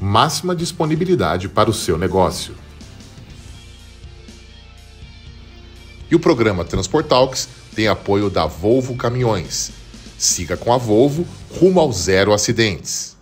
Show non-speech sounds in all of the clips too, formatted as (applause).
máxima disponibilidade para o seu negócio. E o programa Transportalks tem apoio da Volvo Caminhões. Siga com a Volvo rumo ao zero acidentes.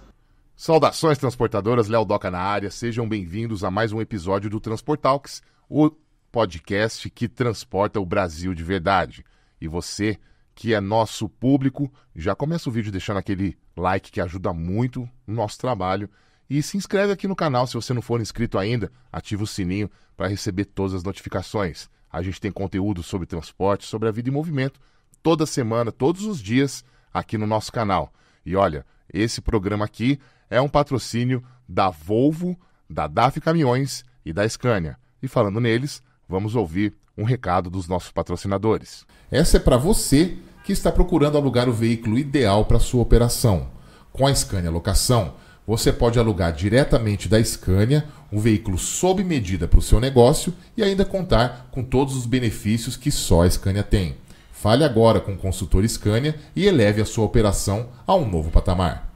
Saudações transportadoras, Léo Doca na área. Sejam bem-vindos a mais um episódio do Transportalks, o podcast que transporta o Brasil de verdade. E você, que é nosso público, já começa o vídeo deixando aquele like que ajuda muito no nosso trabalho e se inscreve aqui no canal se você não for inscrito ainda. Ativa o sininho para receber todas as notificações. A gente tem conteúdo sobre transporte, sobre a vida em movimento, toda semana, todos os dias, aqui no nosso canal. E olha, esse programa aqui é um patrocínio da Volvo, da DAF Caminhões e da Scania. E falando neles, vamos ouvir um recado dos nossos patrocinadores. Essa é para você que está procurando alugar o veículo ideal para sua operação. Com a Scania Locação você pode alugar diretamente da Scania um veículo sob medida para o seu negócio e ainda contar com todos os benefícios que só a Scania tem. Fale agora com o consultor Scania e eleve a sua operação a um novo patamar.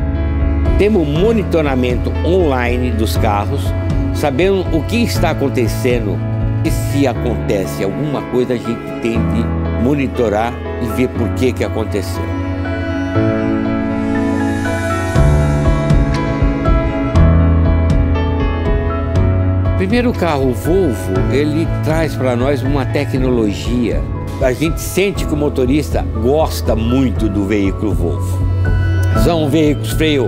temos monitoramento online dos carros, sabendo o que está acontecendo e se acontece alguma coisa a gente tem de monitorar e ver por que, que aconteceu. Primeiro carro Volvo, ele traz para nós uma tecnologia. A gente sente que o motorista gosta muito do veículo Volvo. São veículos freio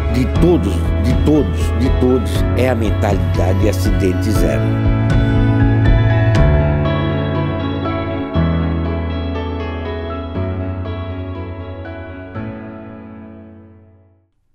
de todos, de todos, de todos, é a mentalidade acidente zero.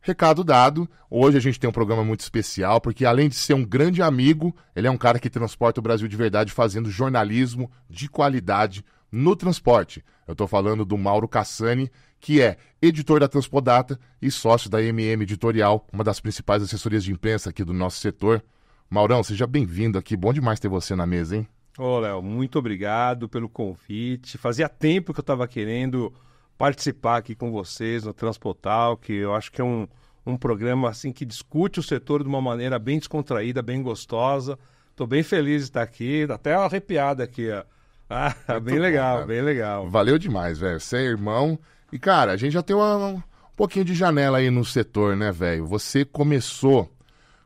Recado dado, hoje a gente tem um programa muito especial, porque além de ser um grande amigo, ele é um cara que transporta o Brasil de verdade fazendo jornalismo de qualidade no transporte. Eu estou falando do Mauro Cassani, que é editor da Transpodata e sócio da MM Editorial, uma das principais assessorias de imprensa aqui do nosso setor. Maurão, seja bem-vindo aqui. Bom demais ter você na mesa, hein? Ô, Léo, muito obrigado pelo convite. Fazia tempo que eu estava querendo participar aqui com vocês no Transportal, que eu acho que é um, um programa assim que discute o setor de uma maneira bem descontraída, bem gostosa. Estou bem feliz de estar aqui, até arrepiado aqui. Ó. Ah, (laughs) bem legal, bem legal. Valeu demais, velho. Você é irmão e, cara, a gente já tem uma, um pouquinho de janela aí no setor, né, velho? Você começou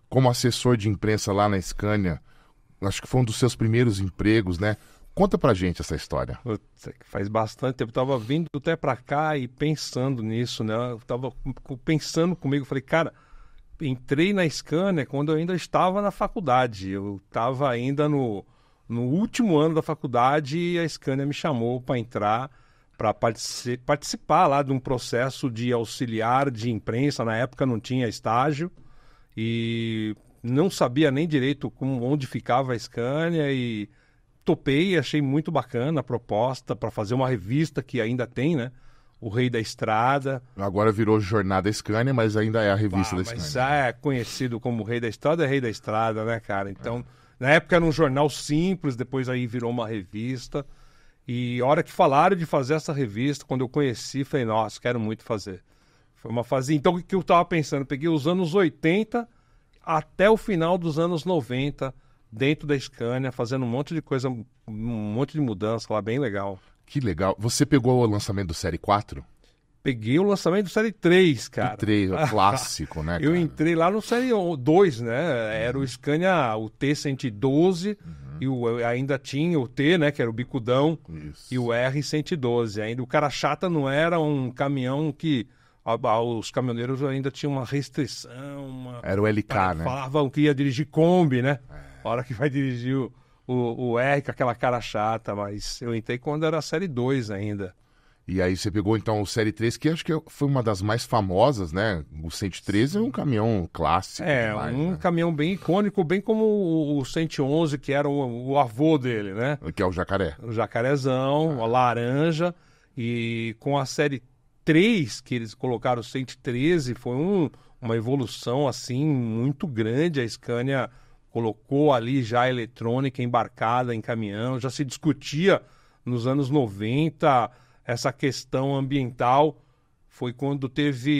como assessor de imprensa lá na Scania, acho que foi um dos seus primeiros empregos, né? Conta pra gente essa história. faz bastante tempo. Eu tava vindo até pra cá e pensando nisso, né? Eu tava pensando comigo, falei, cara, entrei na Scania quando eu ainda estava na faculdade. Eu tava ainda no, no último ano da faculdade e a Scania me chamou para entrar para partici participar lá de um processo de auxiliar de imprensa. Na época não tinha estágio e não sabia nem direito como, onde ficava a Scania e topei, achei muito bacana a proposta para fazer uma revista que ainda tem, né? O Rei da Estrada. Agora virou Jornada Scania, mas ainda é a revista ah, da Scania. Mas já é conhecido como Rei da Estrada, é Rei da Estrada, né, cara? Então, é. na época era um jornal simples, depois aí virou uma revista. E a hora que falaram de fazer essa revista, quando eu conheci, falei, nossa, quero muito fazer. Foi uma fase. Então, o que eu estava pensando? peguei os anos 80 até o final dos anos 90, dentro da Scania, fazendo um monte de coisa, um monte de mudança lá, bem legal. Que legal. Você pegou o lançamento do Série 4? peguei o lançamento do Série 3, cara. 3, é (laughs) clássico, né? Cara? Eu entrei lá no Série 2, né? Era o uhum. Scania, o T112 uhum. e o, ainda tinha o T, né? Que era o bicudão Isso. e o R112. Ainda o cara chata não era um caminhão que os caminhoneiros ainda tinham uma restrição. Uma... Era o LK, cara, né? Falavam que ia dirigir Kombi, né? É. A hora que vai dirigir o, o, o R com aquela cara chata, mas eu entrei quando era Série 2 ainda. E aí você pegou então o Série 3, que acho que foi uma das mais famosas, né? O 113 é um caminhão clássico. É, demais, um né? caminhão bem icônico, bem como o 111, que era o, o avô dele, né? Que é o jacaré. O jacarezão, ah. a laranja. E com a Série 3, que eles colocaram o 113, foi um, uma evolução, assim, muito grande. A Scania colocou ali já a eletrônica embarcada em caminhão. Já se discutia nos anos 90 essa questão ambiental foi quando teve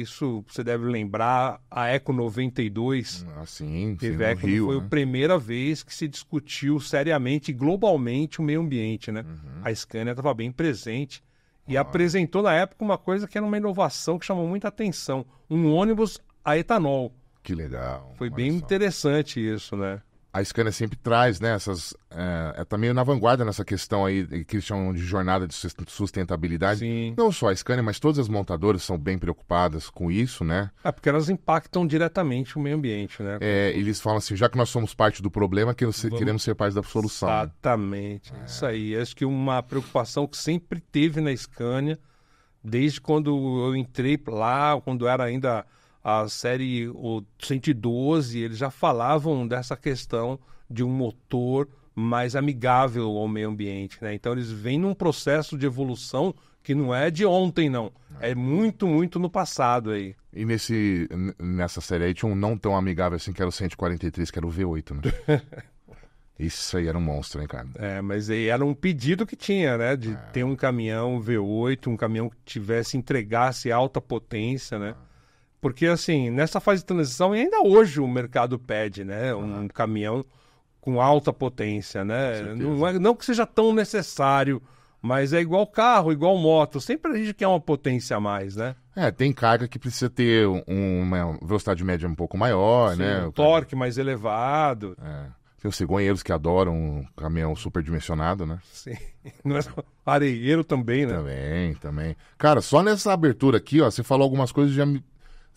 isso, você deve lembrar, a Eco 92. Ah, sim, teve sim, Eco, Rio, foi né? a primeira vez que se discutiu seriamente globalmente o meio ambiente, né? Uhum. A Scania estava bem presente e ah. apresentou na época uma coisa que era uma inovação que chamou muita atenção, um ônibus a etanol. Que legal. Foi bem só. interessante isso, né? a Scania sempre traz, né, essas, é, é, tá meio na vanguarda nessa questão aí que eles chamam de jornada de sustentabilidade. Sim. Não só a Scania, mas todas as montadoras são bem preocupadas com isso, né? É, porque elas impactam diretamente o meio ambiente, né? É, eles falam assim, já que nós somos parte do problema, que Vamos... queremos ser parte da solução. Exatamente, né? é. isso aí. Acho que uma preocupação que sempre teve na Scania, desde quando eu entrei lá, quando era ainda a série o 112, eles já falavam dessa questão de um motor mais amigável ao meio ambiente, né? Então eles vêm num processo de evolução que não é de ontem não, é, é muito muito no passado aí. E nesse nessa série aí tinha um não tão amigável assim que era o 143, que era o V8, né? (laughs) Isso aí era um monstro, hein, cara? É, mas era um pedido que tinha, né? De é. ter um caminhão V8, um caminhão que tivesse, entregasse alta potência, né? Ah. Porque, assim, nessa fase de transição, e ainda hoje o mercado pede, né? Um caminhão com alta potência, né? Não, é, não que seja tão necessário, mas é igual carro, igual moto. Sempre a gente quer uma potência a mais, né? É, tem carga que precisa ter um, uma velocidade média um pouco maior, né? Sim, né? Um torque mais elevado. É. Tem os cigonheiros que adoram um caminhão superdimensionado, né? Sim. (laughs) Não é areieiro também, né? Também, também. Cara, só nessa abertura aqui, ó, você falou algumas coisas já me,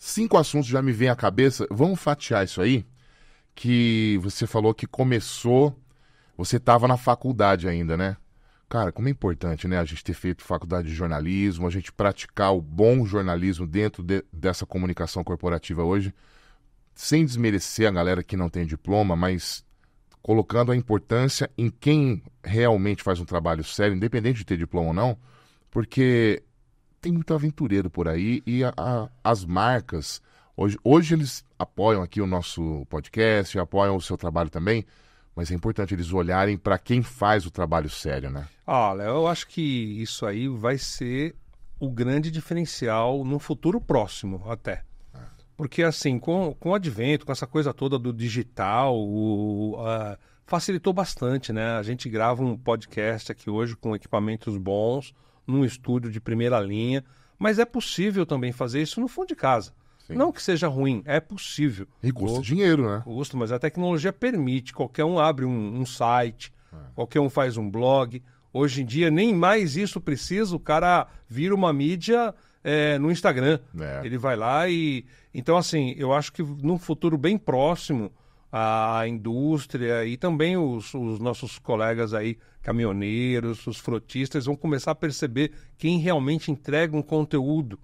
Cinco assuntos já me vêm à cabeça. Vamos fatiar isso aí? Que você falou que começou, você estava na faculdade ainda, né? Cara, como é importante, né, a gente ter feito faculdade de jornalismo, a gente praticar o bom jornalismo dentro de, dessa comunicação corporativa hoje, sem desmerecer a galera que não tem diploma, mas colocando a importância em quem realmente faz um trabalho sério, independente de ter diploma ou não, porque tem muito aventureiro por aí e a, a, as marcas, hoje, hoje eles apoiam aqui o nosso podcast, apoiam o seu trabalho também, mas é importante eles olharem para quem faz o trabalho sério, né? Olha, eu acho que isso aí vai ser o grande diferencial no futuro próximo até. Porque, assim, com, com o advento, com essa coisa toda do digital, o, facilitou bastante, né? A gente grava um podcast aqui hoje com equipamentos bons, num estúdio de primeira linha, mas é possível também fazer isso no fundo de casa. Sim. Não que seja ruim, é possível. E custa o, dinheiro, né? Custa, mas a tecnologia permite. Qualquer um abre um, um site, é. qualquer um faz um blog. Hoje em dia, nem mais isso precisa. O cara vira uma mídia é, no Instagram. É. Ele vai lá e. Então, assim, eu acho que num futuro bem próximo, a indústria e também os, os nossos colegas aí caminhoneiros, os frotistas vão começar a perceber quem realmente entrega um conteúdo,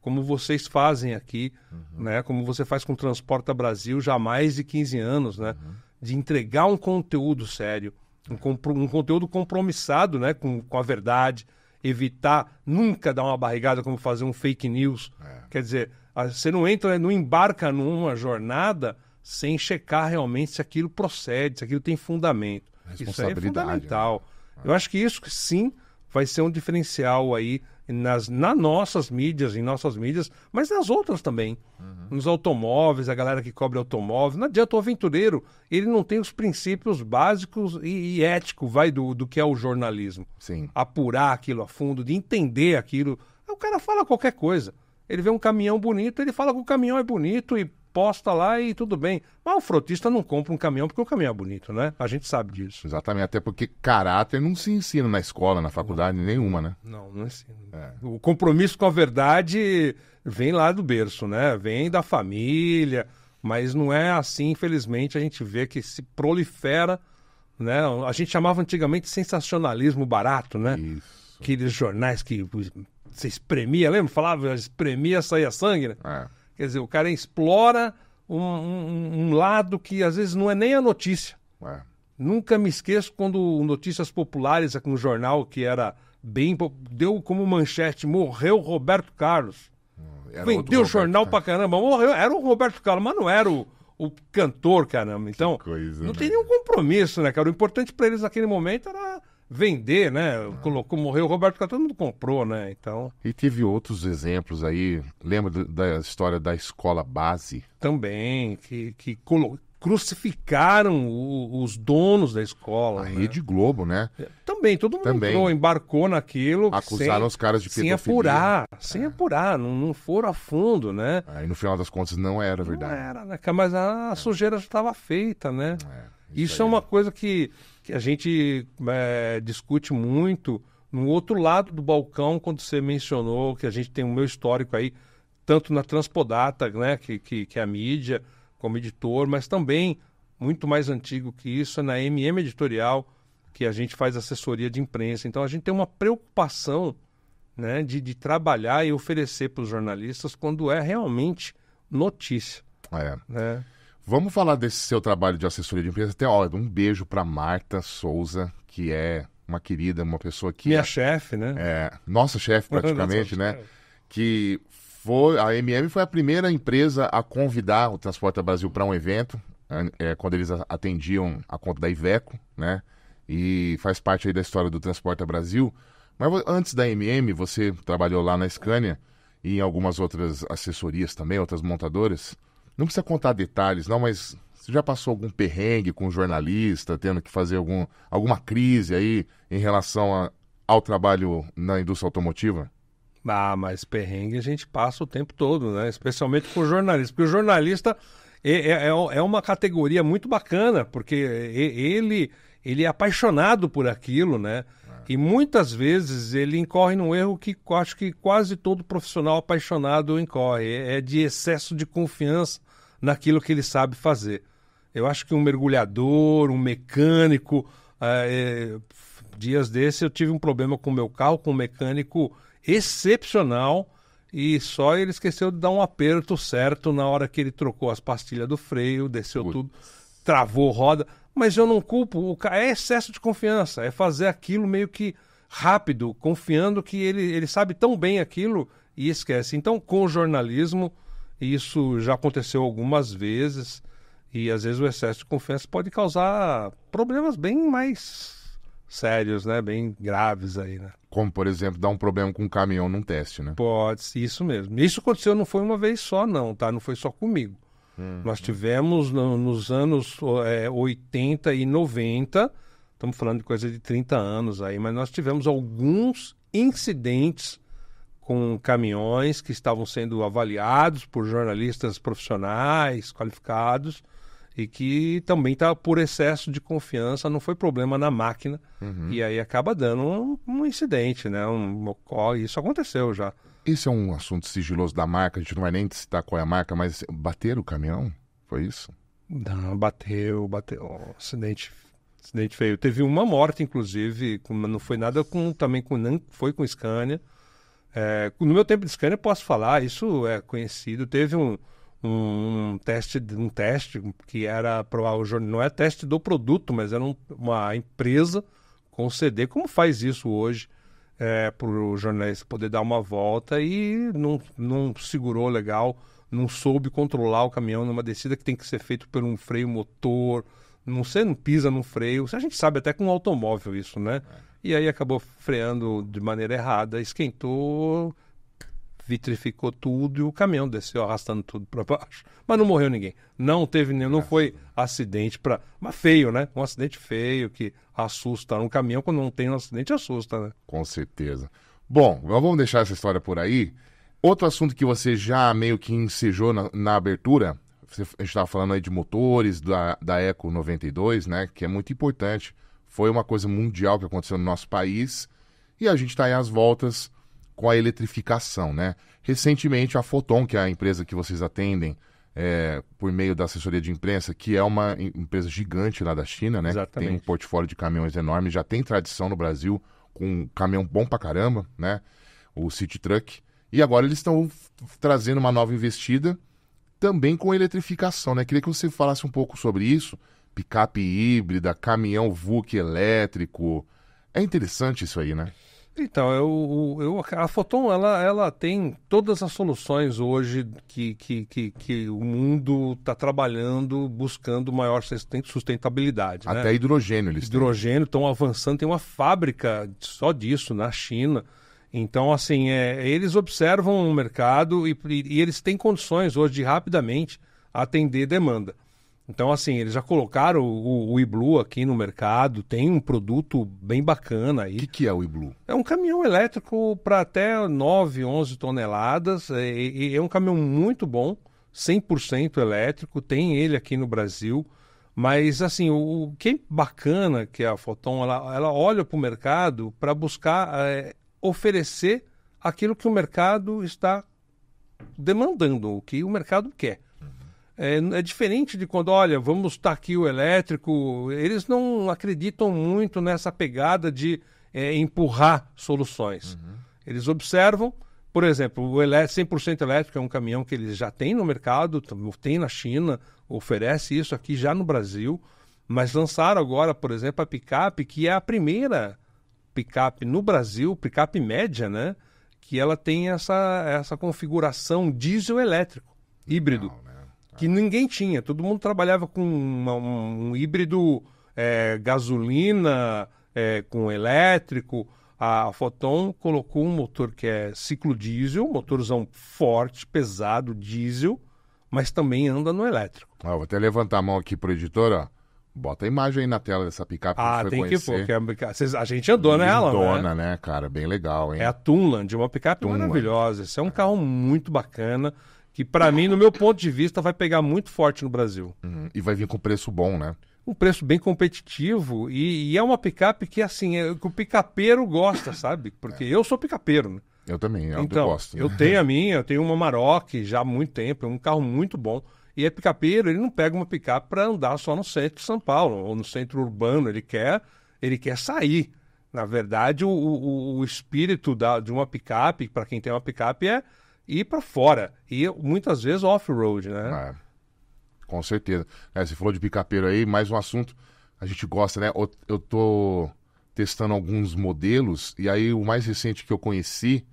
como vocês fazem aqui, uhum. né? Como você faz com o Transporta Brasil já há mais de 15 anos, né? Uhum. De entregar um conteúdo sério, um, um conteúdo compromissado, né? Com, com a verdade, evitar nunca dar uma barrigada como fazer um fake news. É. Quer dizer, você não entra, não embarca numa jornada sem checar realmente se aquilo procede, se aquilo tem fundamento. É responsabilidade. Isso é né? fundamental. Né? Eu acho que isso sim vai ser um diferencial aí nas, na nossas mídias, em nossas mídias, mas nas outras também. Uhum. Nos automóveis, a galera que cobre automóveis. Não adianta o aventureiro, ele não tem os princípios básicos e, e ético, vai, do, do que é o jornalismo. Sim. Apurar aquilo a fundo, de entender aquilo. O cara fala qualquer coisa. Ele vê um caminhão bonito, ele fala que o caminhão é bonito e posta lá e tudo bem. Mas o frotista não compra um caminhão porque o caminhão é bonito, né? A gente sabe disso. Exatamente, até porque caráter não se ensina na escola, na faculdade, não. nenhuma, né? Não, não ensina. É. O compromisso com a verdade vem lá do berço, né? Vem da família, mas não é assim, infelizmente, a gente vê que se prolifera, né? A gente chamava antigamente sensacionalismo barato, né? Isso. Aqueles jornais que você espremia, lembra? Falava, espremia, saía sangue, né? É. Quer dizer, o cara explora um, um, um lado que às vezes não é nem a notícia. É. Nunca me esqueço quando Notícias Populares, um jornal que era bem. deu como manchete: morreu Roberto Carlos. Hum, era Vendeu jornal pra caramba. Morreu, era o Roberto Carlos, mas não era o, o cantor, caramba. Então, coisa, não né? tem nenhum compromisso, né, cara? O importante para eles naquele momento era vender, né? Ah. Colocou, morreu o Roberto Carlos, todo mundo comprou, né? Então. E teve outros exemplos aí. Lembra da história da escola base? Também, que, que colo... crucificaram o, os donos da escola. A né? Rede Globo, né? É, também, todo mundo Também. Entrou, embarcou naquilo. Acusaram sem, os caras de pedofilia. Sem apurar, é. sem apurar, não, não foram a fundo, né? Aí no final das contas não era verdade. Não era, né? Mas a é. sujeira já estava feita, né? É. Isso, é uma coisa que, que a gente é, discute muito no outro lado do balcão, quando você mencionou que a gente tem o meu histórico aí, tanto na Transpodata, né, que, que, que é a mídia, como editor, mas também, muito mais antigo que isso, é na MM Editorial, que a gente faz assessoria de imprensa. Então a gente tem uma preocupação né, de, de trabalhar e oferecer para os jornalistas quando é realmente notícia. É. Né? Vamos falar desse seu trabalho de assessoria de empresa. Até, olha, um beijo para Marta Souza, que é uma querida, uma pessoa que. Minha é, chefe, né? É, nossa chefe (laughs) praticamente, né? Que foi. A MM foi a primeira empresa a convidar o Transporta Brasil para um evento, é, quando eles atendiam a conta da Iveco, né? E faz parte aí da história do Transporta Brasil. Mas antes da MM, você trabalhou lá na Scania e em algumas outras assessorias também, outras montadoras. Não precisa contar detalhes, não, mas você já passou algum perrengue com um jornalista, tendo que fazer algum, alguma crise aí em relação a, ao trabalho na indústria automotiva? Ah, mas perrengue a gente passa o tempo todo, né? Especialmente com o jornalista. Porque o jornalista é, é, é, é uma categoria muito bacana, porque ele, ele é apaixonado por aquilo, né? É. E muitas vezes ele incorre num erro que acho que quase todo profissional apaixonado incorre. É, é de excesso de confiança naquilo que ele sabe fazer. Eu acho que um mergulhador, um mecânico. É, é dias desses eu tive um problema com o meu carro, com um mecânico excepcional e só ele esqueceu de dar um aperto certo na hora que ele trocou as pastilhas do freio, desceu tudo, travou roda. Mas eu não culpo, é excesso de confiança, é fazer aquilo meio que rápido, confiando que ele, ele sabe tão bem aquilo e esquece. Então, com o jornalismo, isso já aconteceu algumas vezes. E às vezes o excesso de confiança pode causar problemas bem mais sérios, né? Bem graves aí, né? Como, por exemplo, dar um problema com um caminhão num teste, né? Pode, isso mesmo. Isso aconteceu não foi uma vez só, não, tá? Não foi só comigo. Hum, nós hum. tivemos no, nos anos é, 80 e 90, estamos falando de coisa de 30 anos aí, mas nós tivemos alguns incidentes com caminhões que estavam sendo avaliados por jornalistas profissionais, qualificados, e que também está por excesso de confiança, não foi problema na máquina, uhum. e aí acaba dando um, um incidente, né? Um, um, isso aconteceu já. Esse é um assunto sigiloso da marca, a gente não vai nem citar qual é a marca, mas bateram o caminhão? Foi isso? Não, bateu, bateu. Oh, acidente, acidente feio. Teve uma morte, inclusive, não foi nada com também com. Não foi com Scania. É, no meu tempo de scanner, eu posso falar, isso é conhecido. Teve um, um teste, um teste que era para o jornal, não é teste do produto, mas era um, uma empresa conceder, como faz isso hoje, é, para o jornalista poder dar uma volta e não, não segurou legal, não soube controlar o caminhão numa descida que tem que ser feito por um freio motor, não sei, não pisa no freio. A gente sabe até com um automóvel isso, né? É. E aí acabou freando de maneira errada, esquentou, vitrificou tudo e o caminhão desceu arrastando tudo para baixo. Mas não morreu ninguém. Não teve nenhum, não foi acidente para, mas feio, né? Um acidente feio que assusta um caminhão quando não tem um acidente assusta, né? Com certeza. Bom, vamos deixar essa história por aí. Outro assunto que você já meio que ensejou na, na abertura, você, a gente estava falando aí de motores, da, da Eco 92, né? Que é muito importante foi uma coisa mundial que aconteceu no nosso país e a gente está aí às voltas com a eletrificação, né? Recentemente, a Foton, que é a empresa que vocês atendem é, por meio da assessoria de imprensa, que é uma empresa gigante lá da China, né? Exatamente. Tem um portfólio de caminhões enorme, já tem tradição no Brasil com um caminhão bom pra caramba, né? O City Truck. E agora eles estão trazendo uma nova investida também com eletrificação, né? Queria que você falasse um pouco sobre isso, picape híbrida, caminhão VUC elétrico. É interessante isso aí, né? Então, eu, eu, a Foton ela, ela tem todas as soluções hoje que, que, que, que o mundo está trabalhando, buscando maior sustentabilidade. Né? Até né? hidrogênio eles Hidrogênio estão avançando, tem uma fábrica só disso na China. Então, assim, é, eles observam o mercado e, e eles têm condições hoje de rapidamente atender demanda. Então, assim, eles já colocaram o, o Iblu aqui no mercado, tem um produto bem bacana aí. O que, que, é o Iblu? É um caminhão elétrico para até 9, 11 toneladas, é, e, e é um caminhão muito bom, 100% elétrico, tem ele aqui no Brasil. Mas, assim, o, o que é bacana que a Foton, ela, ela olha para o mercado para buscar é, oferecer aquilo que o mercado está demandando, o que o mercado quer. É, é, diferente de quando, olha, vamos estar aqui o elétrico. Eles não acreditam muito nessa pegada de é, empurrar soluções. Uhum. Eles observam, por exemplo, o 100% elétrico é um caminhão que eles já têm no mercado, tem na China, oferece isso aqui já no Brasil, mas lançaram agora, por exemplo, a picape, que é a primeira picape no Brasil, picape média, né? Que ela tem essa, essa configuração diesel elétrico, híbrido. Não, né? que ninguém tinha. Todo mundo trabalhava com uma, um, um, híbrido é, gasolina é, com elétrico. A Foton colocou um motor que é ciclo diesel, motorzão forte, pesado, diesel, mas também anda no elétrico. Ah, vou até levantar a mão aqui pro editor, ó. Bota a imagem aí na tela dessa picape ah, tem conhecer. que pôr, é porque a, gente andou é nela, né? Andona, é. né, cara? Bem legal, hein? É a Tunland, uma picape Tunland. maravilhosa. Esse é um carro muito bacana que para mim, no meu ponto de vista, vai pegar muito forte no Brasil. Uhum. E vai vir com preço bom, né? Um preço bem competitivo e, e é uma picape que, assim, é, que o picapeiro gosta, sabe? Porque é. eu sou picapeiro, né? Eu também, eu então, gosto. Eu tenho a minha, eu tenho uma Maroc já há muito tempo, é um carro muito bom. E é picapeiro, ele não pega uma picape para andar só no centro de São Paulo ou no centro urbano, ele quer, ele quer sair. Na verdade, o, o, o espírito da, de uma picape, para quem tem uma picape, é e ir para fora. E muitas vezes off-road, né? É, com certeza. É, você falou de picapeiro aí, mais um assunto. A gente gosta, né? Eu tô testando alguns modelos e aí o mais recente que eu conheci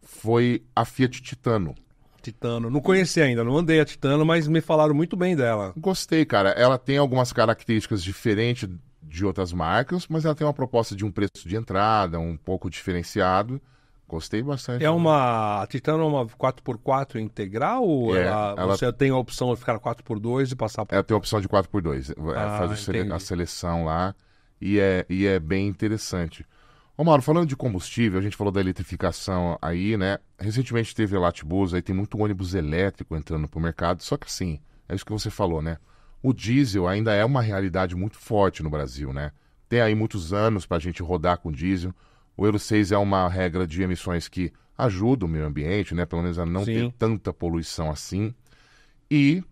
foi a Fiat Titano. Titano. Não conheci ainda, não andei a Titano, mas me falaram muito bem dela. Gostei, cara. Ela tem algumas características diferentes de outras marcas, mas ela tem uma proposta de um preço de entrada, um pouco diferenciado. Gostei bastante. É né? uma. A Titano é uma 4x4 integral? Ou é, ela, ela, você tem a opção de ficar 4x2 e passar por. Ela tem a opção de 4x2. É, ah, faz a seleção lá e é, e é bem interessante. Ô Mauro, falando de combustível, a gente falou da eletrificação aí, né? Recentemente teve a Latibus, aí tem muito ônibus elétrico entrando pro mercado, só que assim, é isso que você falou, né? O diesel ainda é uma realidade muito forte no Brasil, né? Tem aí muitos anos para a gente rodar com diesel. O Euro 6 é uma regra de emissões que ajuda o meio ambiente, né? Pelo menos a não Sim. ter tanta poluição assim. E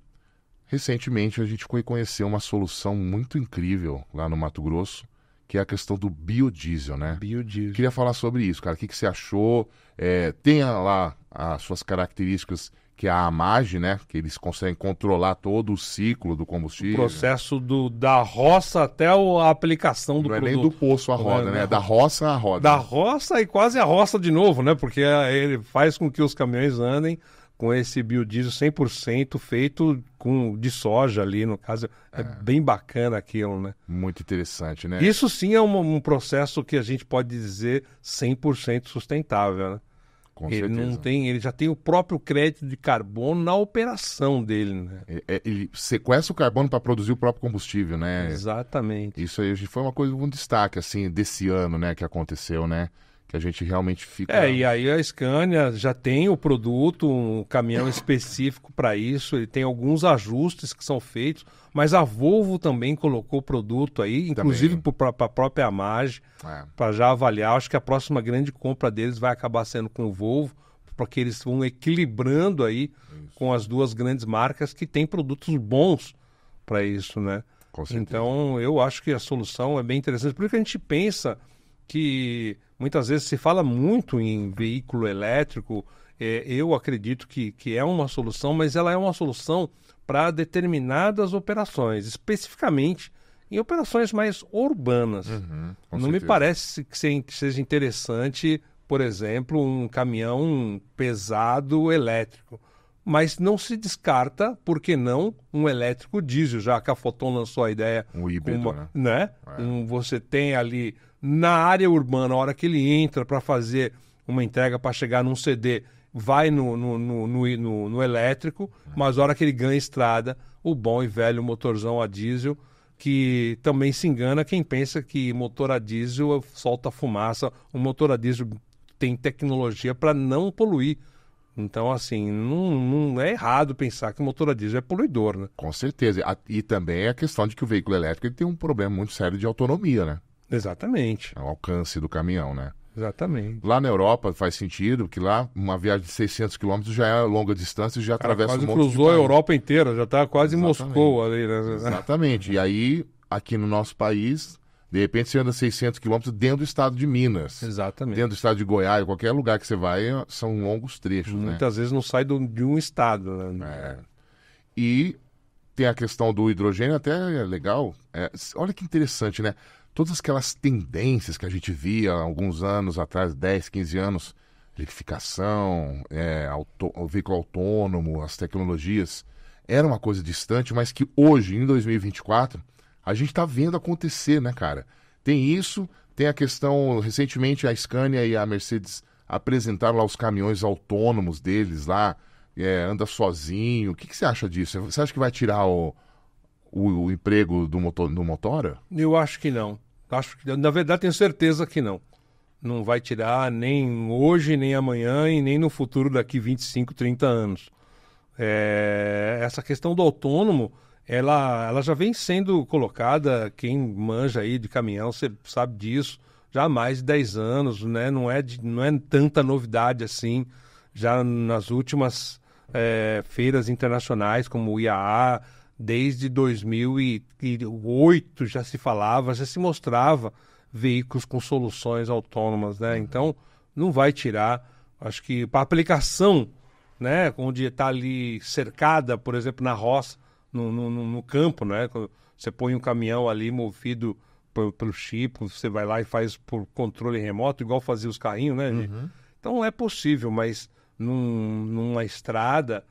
recentemente a gente conheceu uma solução muito incrível lá no Mato Grosso, que é a questão do biodiesel, né? Biodiesel. Queria falar sobre isso, cara. O que, que você achou? É, tenha lá as suas características que é a AMAGE, né? Que eles conseguem controlar todo o ciclo do combustível. O processo do, da roça até a aplicação do Não é produto. Não é né? nem do poço à roda, é, né? É da roça à roda. Da roça e quase a roça de novo, né? Porque ele faz com que os caminhões andem com esse biodiesel 100% feito com de soja ali, no caso. É, é, bem bacana aquilo, né? Muito interessante, né? Isso sim é um, um processo que a gente pode dizer 100% sustentável, né? Com ele certeza. não tem, ele já tem o próprio crédito de carbono na operação dele, né? Ele, é, é, ele sequestra o carbono para produzir o próprio combustível, né? Exatamente. Isso aí foi uma coisa, um destaque assim desse ano, né, que aconteceu, né? que a gente realmente fica. É, e aí a Scania já tem o produto, um caminhão (laughs) específico para isso, ele tem alguns ajustes que são feitos, mas a Volvo também colocou o produto aí, inclusive para a própria Amage, é. para já avaliar. Acho que a próxima grande compra deles vai acabar sendo com o Volvo, porque eles vão equilibrando aí isso. com as duas grandes marcas que têm produtos bons para isso, né? Então, eu acho que a solução é bem interessante. Por isso que a gente pensa que muitas vezes se fala muito em veículo elétrico. É, eu acredito que, que é uma solução, mas ela é uma solução para determinadas operações, especificamente em operações mais urbanas. Uhum, Não certeza. me parece que seja interessante, por exemplo, um caminhão pesado elétrico mas não se descarta, por que não, um elétrico diesel, já que a Foton lançou a ideia. Um híbrido, uma, né? né? É. Um, você tem ali na área urbana, a hora que ele entra para fazer uma entrega para chegar num CD, vai no, no, no, no, elétrico, mas a hora que ele ganha estrada, o bom e velho motorzão a diesel, que também se engana quem pensa que motor a diesel solta fumaça. O motor a diesel tem tecnologia para não poluir. Então, assim, não, não, é errado pensar que o motor a diesel é poluidor, né? Com certeza. E também é a questão de que o veículo elétrico tem um problema muito sério de autonomia, né? Exatamente. o alcance do caminhão, né? Exatamente. Lá na Europa faz sentido, porque lá uma viagem de 600 quilômetros já é longa distância e já atravessa quase um monte cruzou a Europa inteira, já está quase em Moscou ali, né? Exatamente. E aí, aqui no nosso país, de repente você anda 600 quilômetros dentro do estado de Minas. Exatamente. Dentro do estado de Goiás, qualquer lugar que você vai, são longos trechos, né? Muitas né? vezes não sai do, de um estado, né? É. E tem a questão do hidrogênio, até é legal. É, olha que interessante, né? todas aquelas tendências que a gente via alguns anos atrás, 10, 15 anos, eletrificação, é, veículo autônomo, as tecnologias, era uma coisa distante, mas que hoje, em 2024, a gente está vendo acontecer, né, cara? Tem isso, tem a questão, recentemente a Scania e a Mercedes apresentaram lá os caminhões autônomos deles lá, é, anda sozinho. O que, que você acha disso? Você acha que vai tirar o, o, o, emprego do, motor, do motora? Eu acho que não. Acho que, na verdade, tenho certeza que não. Não vai tirar nem hoje, nem amanhã e nem no futuro daqui 25, 30 anos. É, essa questão do autônomo, ela, ela já vem sendo colocada, quem manja aí de caminhão, você sabe disso, já há mais de 10 anos, né? Não é, de, não é tanta novidade assim. Já nas últimas é, feiras internacionais, como o IAA, desde 2008 já se falava, já se mostrava veículos com soluções autônomas, né? Então, não vai tirar, acho que para aplicação, né, onde está ali cercada, por exemplo, na roça, no, no, no campo, né? você põe um caminhão ali movido pelo, pelo chip, você vai lá e faz por controle remoto, igual fazia os carrinhos, né? Uhum. Então é possível, mas num, numa estrada,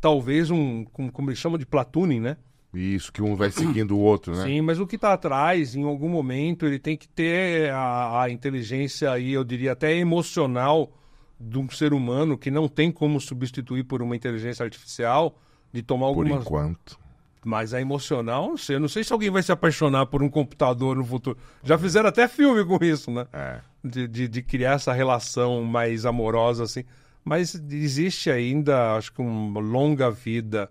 talvez um, como, como eles chamam de platooning, né? Isso, que um vai seguindo o outro, né? Sim, mas o que está atrás, em algum momento, ele tem que ter a, a inteligência aí, eu diria até emocional, de um ser humano que não tem como substituir por uma inteligência artificial, de tomar algumas... Por enquanto. Mas a emocional, não sei. Eu não sei se alguém vai se apaixonar por um computador no futuro. Já fizeram até filme com isso, né? É. De, de, de criar essa relação mais amorosa, assim mas existe ainda, acho que uma longa vida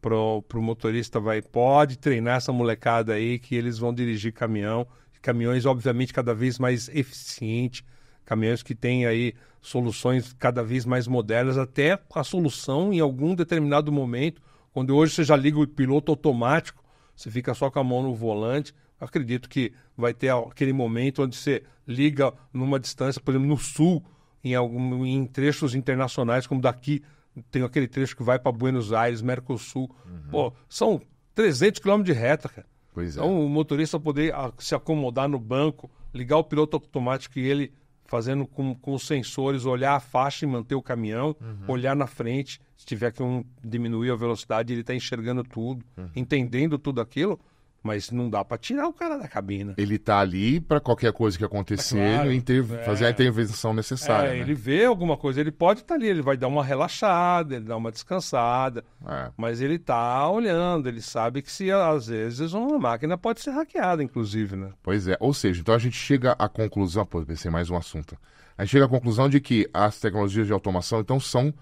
pro, pro motorista vai pode treinar essa molecada aí que eles vão dirigir caminhão, caminhões obviamente cada vez mais eficiente, caminhões que têm aí soluções cada vez mais modernas, até a solução em algum determinado momento, quando hoje você já liga o piloto automático, você fica só com a mão no volante, acredito que vai ter aquele momento onde você liga numa distância, por exemplo, no sul em, algum, em trechos internacionais, como daqui tem aquele trecho que vai para Buenos Aires, Mercosul. Uhum. Pô, são 300 quilômetros de reta, cara. Pois é. Então o motorista poder ah, se acomodar no banco, ligar o piloto automático e ele fazendo com, com os sensores, olhar a faixa e manter o caminhão, uhum. olhar na frente, se tiver que um, diminuir a velocidade, ele está enxergando tudo, uhum. entendendo tudo aquilo. Mas não dá para tirar o cara da cabina. Ele tá ali para qualquer coisa que acontecer, claro, né, inter... é. fazer a intervenção necessária. É, né? Ele vê alguma coisa, ele pode estar tá ali, ele vai dar uma relaxada, ele dá uma descansada. É. Mas ele tá olhando, ele sabe que se às vezes uma máquina pode ser hackeada, inclusive, né? Pois é, ou seja, então a gente chega à conclusão, pô, pensei mais um assunto. A gente chega à conclusão de que as tecnologias de automação então são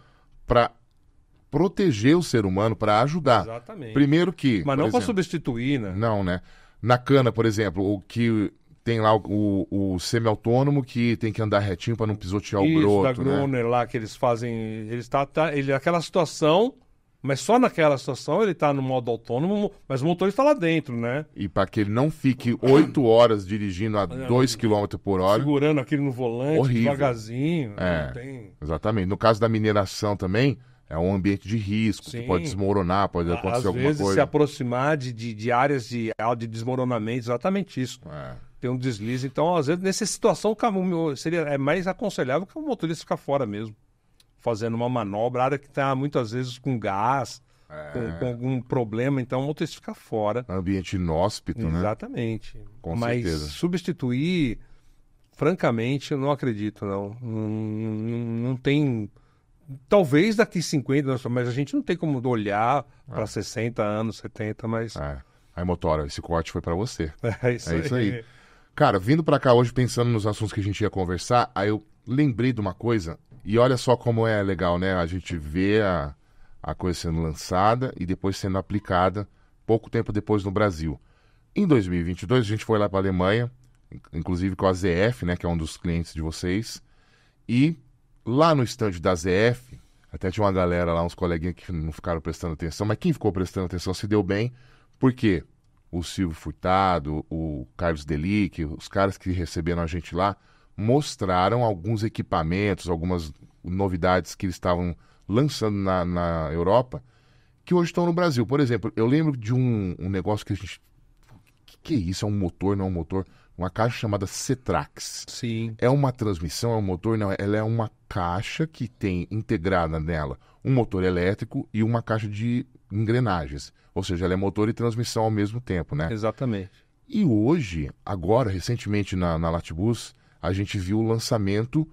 para proteger o ser humano, para ajudar. Exatamente. Primeiro que. Mas não para substituir, né? Não, né? Na cana, por exemplo, o que tem lá o, o, o semi-autônomo que tem que andar retinho para não pisotear Isso, o broto. Da né? Gruner né? lá que eles fazem. Ele está tá, ele, naquela situação, mas só naquela situação ele está no modo autônomo, mas o motor está lá dentro, né? E para que ele não fique oito horas dirigindo a 2 km né? por hora. Segurando aquele no volante, Horrível. devagarzinho. É, tem... Exatamente. No caso da mineração também é um ambiente de risco, Sim. que pode desmoronar, pode acontecer Às alguma vezes, coisa. se aproximar de, de, de áreas de, de desmoronamento, exatamente isso. É. Tem um deslize. Então, às vezes, nessa situação, seria, é mais aconselhável que o motorista ficar fora mesmo, fazendo uma manobra, área que está muitas vezes com gás, é. com, com, algum problema. Então, o motorista fica fora. Ambiente inóspito, né? Exatamente. Com Mas certeza. substituir, francamente, eu não acredito, não. Não, não, não tem Talvez daqui 50, mas a gente não tem como olhar é. para 60 anos, 70, mas. É. Aí, Motora, esse corte foi para você. (laughs) É isso, é isso aí. aí. Cara, vindo para cá hoje pensando nos assuntos que a gente ia conversar, aí eu lembrei de uma coisa, e olha só como é legal, né? A gente vê a, a coisa sendo lançada e depois sendo aplicada pouco tempo depois no Brasil. Em 2022, a gente foi lá para a Alemanha, inclusive com a ZF, né, que é um dos clientes de vocês, e lá no estande da ZF, até tinha uma galera lá, uns coleguinhas que não ficaram prestando atenção, mas quem ficou prestando atenção se deu bem, porque o Silvio Furtado, o Carlos Delic, os caras que receberam a gente lá, mostraram alguns equipamentos, algumas novidades que eles estavam lançando na, na Europa, que hoje estão no Brasil. Por exemplo, eu lembro de um, um negócio que a gente. Que, que é isso? É um motor, não é um motor? uma caixa chamada Cetrax. Sim. É uma transmissão, é um motor? Não, ela é uma caixa que tem integrada nela um motor elétrico e uma caixa de engrenagens. Ou seja, ela é motor e transmissão ao mesmo tempo, né? Exatamente. E hoje, agora, recentemente na, na Latibus, a gente viu o lançamento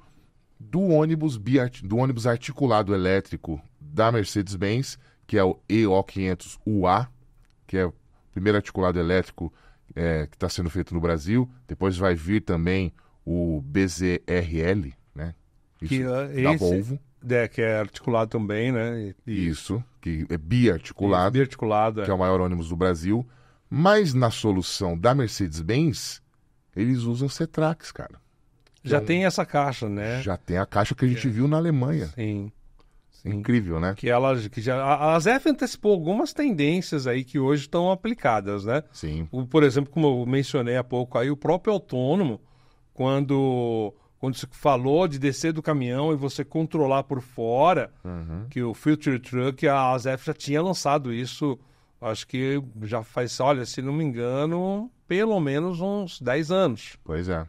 do ônibus, biart... do ônibus articulado elétrico da Mercedes-Benz, que é o EO500UA, que é o primeiro articulado elétrico é, que está sendo feito no Brasil. Depois vai vir também o BZRL, né? Isso, que, uh, da esse, Volvo. É, que é articulado também, né? E, Isso, que é biarticulado. Biarticulado. Que é, é o maior ônibus do Brasil. Mas na solução da Mercedes-Benz, eles usam Cetrax, cara. Já então, tem essa caixa, né? Já tem a caixa que a gente é. viu na Alemanha. Sim. Sim. Incrível, né? Que ela que já a, ZF antecipou algumas tendências aí que hoje estão aplicadas, né? Sim. O, por exemplo, como eu mencionei há pouco aí, o próprio autônomo, quando quando se falou de descer do caminhão e você controlar por fora, uhum. que o Future Truck, a ZF já tinha lançado isso, acho que já faz, olha, se não me engano, pelo menos uns 10 anos. Pois é.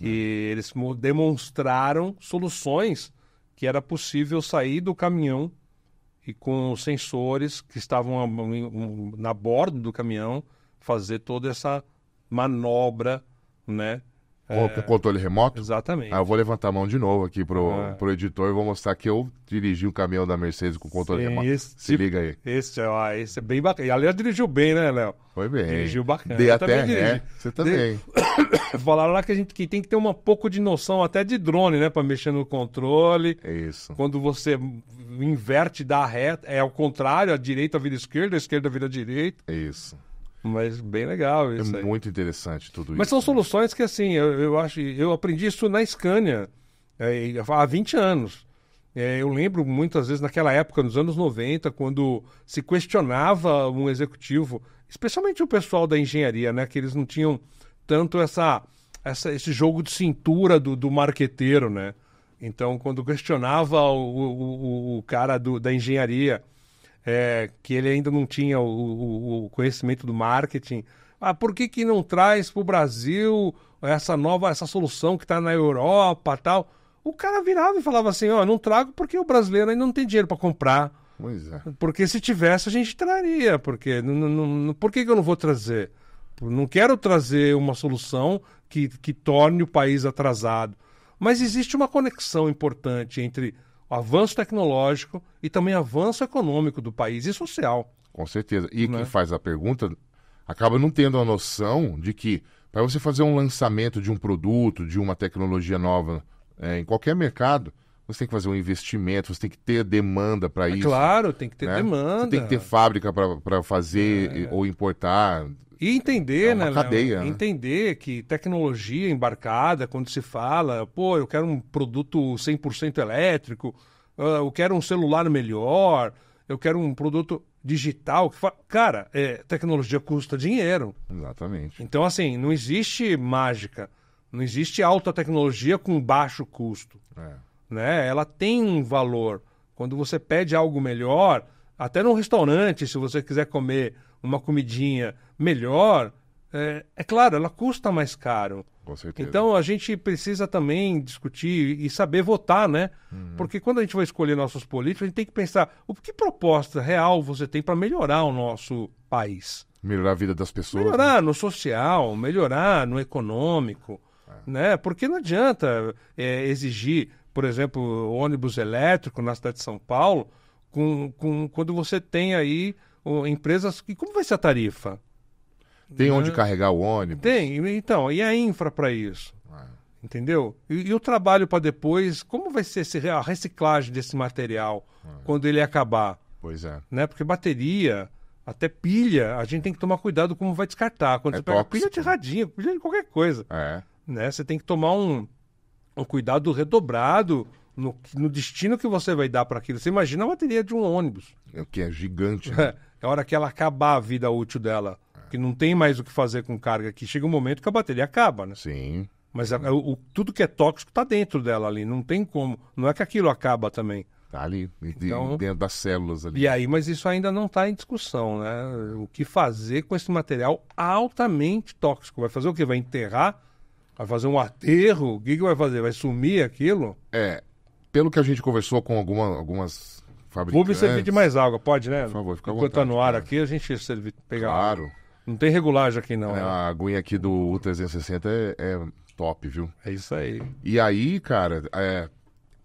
E eles demonstraram soluções que era possível sair do caminhão e com sensores que estavam na borda do caminhão fazer toda essa manobra, né, é... Controle remoto? Exatamente. Ah, eu vou levantar a mão de novo aqui pro, é. pro editor e vou mostrar que eu dirigi o um caminhão da Mercedes com controle Sim, remoto. Esse, Se liga aí. Esse, ó, é, ah, esse é bem bacana. E a Léo dirigiu bem, né, Léo? Foi bem. Dirigiu bacana. Dei eu até ré. Você também. (coughs) Falaram lá que a gente que tem que ter um pouco de noção até de drone, né? Pra mexer no controle. É isso. Quando você inverte dá reta, é ao contrário, a direita vira esquerda, a esquerda vira direita. É isso. Mas bem legal é isso. É aí. muito interessante tudo Mas isso. Mas né? são soluções que, assim, eu, eu acho. Eu aprendi isso na Scania é, há 20 anos. É, eu lembro muitas vezes naquela época, nos anos 90, quando se questionava um executivo, especialmente o pessoal da engenharia, né? Que eles não tinham tanto essa, essa esse jogo de cintura do, do marqueteiro, né? Então, quando questionava o, o, o cara do, da engenharia é, que ele ainda não tinha o, o, o, conhecimento do marketing. Ah, por que, que não traz para o Brasil essa nova, essa solução que está na Europa tal? O cara virava e falava assim, ó, oh, não trago porque o brasileiro ainda não tem dinheiro para comprar. Pois é. Porque se tivesse, a gente traria. Porque, não, não, por que, que eu não vou trazer? Não quero trazer uma solução que, que torne o país atrasado. Mas existe uma conexão importante entre avanço tecnológico e também avanço econômico do país e social. Com certeza. E né? quem faz a pergunta acaba não tendo a noção de que para você fazer um lançamento de um produto, de uma tecnologia nova é, em qualquer mercado, você tem que fazer um investimento, você tem que ter demanda para é isso. É claro, tem que ter né? demanda. Você tem que ter fábrica para fazer é. ou importar. E entender, é né, cadeia, né? Entender que tecnologia embarcada, quando se fala, pô, eu quero um produto 100% elétrico, ah, eu quero um celular melhor, eu quero um produto digital. Que Cara, é, tecnologia custa dinheiro. Exatamente. Então, assim, não existe mágica, não existe alta tecnologia com baixo custo. É. Né? Ela tem um valor. Quando você pede algo melhor, até num restaurante, se você quiser comer uma comidinha melhor, é, é claro, ela custa mais caro. Com certeza. Então a gente precisa também discutir e saber votar, né? Uhum. Porque quando a gente vai escolher nossos políticos, a gente tem que pensar o que proposta real você tem para melhorar o nosso país. Melhorar a vida das pessoas. Né? Melhorar né? no social, melhorar no econômico, é. né? Porque não adianta é, exigir, por exemplo, ônibus elétrico na cidade de São Paulo, com, com, quando você tem aí o empresas que como vai ser a tarifa? Tem né? onde carregar o ônibus? Tem, então, e a infra para isso? Ah. Entendeu? E, e, o trabalho para depois, como vai ser esse, a reciclagem desse material ah. quando ele acabar? Pois é. Né? Porque bateria, até pilha, a gente tem que tomar cuidado como vai descartar. Quando é você tóxico. pega pilha de pilha de qualquer coisa. É. Né? Você tem que tomar um, um cuidado redobrado no, no destino que você vai dar para aquilo. Você imagina a bateria de um ônibus. É o que é gigante. Né? (laughs) É a hora que ela acabar a vida útil dela que não tem mais o que fazer com carga, que chega um momento que a bateria acaba, né? Sim. Mas a, o, tudo que é tóxico está dentro dela ali, não tem como. Não é que aquilo acaba também. Está ali, então, dentro das células ali. E aí, mas isso ainda não está em discussão, né? O que fazer com esse material altamente tóxico? Vai fazer o quê? Vai enterrar? Vai fazer um aterro? O que, que vai fazer? Vai sumir aquilo? É, pelo que a gente conversou com alguma, algumas fabricantes... me você de mais água, pode, né? Por favor, fica à Enquanto vontade, tá no ar cara. aqui, a gente servir, pegar Claro. Água. Não tem regulagem aqui, não. É, é. A aguinha aqui do U360 é, é, top, viu? É isso aí. E aí, cara, é,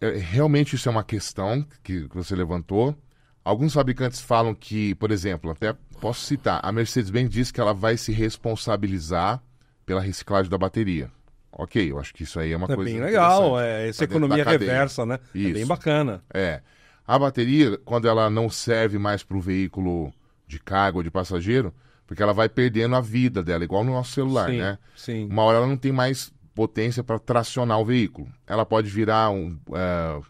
é realmente isso é uma questão que, que você levantou. Alguns fabricantes falam que, por exemplo, até posso citar, a Mercedes-Benz diz que ela vai se responsabilizar pela reciclagem da bateria. Ok, eu acho que isso aí é uma é coisa. Bem legal, é essa tá economia reversa, né? Isso. É bem bacana. É. A bateria, quando ela não serve mais para o veículo de carga ou de passageiro, porque ela vai perdendo a vida dela, igual no nosso celular, sim, né? Sim. Uma hora ela não tem mais potência para tracionar o veículo. Ela pode virar um, uh,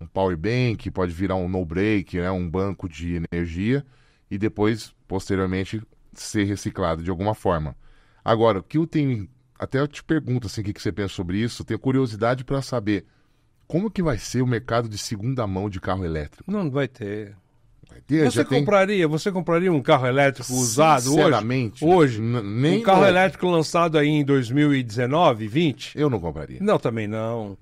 um power bank, pode virar um no break, né? um banco de energia e depois, posteriormente, ser reciclado de alguma forma. Agora, o que eu tenho. Até eu te pergunto assim, o que, você pensa sobre isso. Tenho curiosidade para saber como que vai ser o mercado de segunda mão de carro elétrico. não vai ter. Tem, você compraria, você compraria um carro elétrico usado hoje? Sinceramente. Hoje, nem um carro elétrico lançado aí em 2019, 20? Eu não compraria. Não, também não.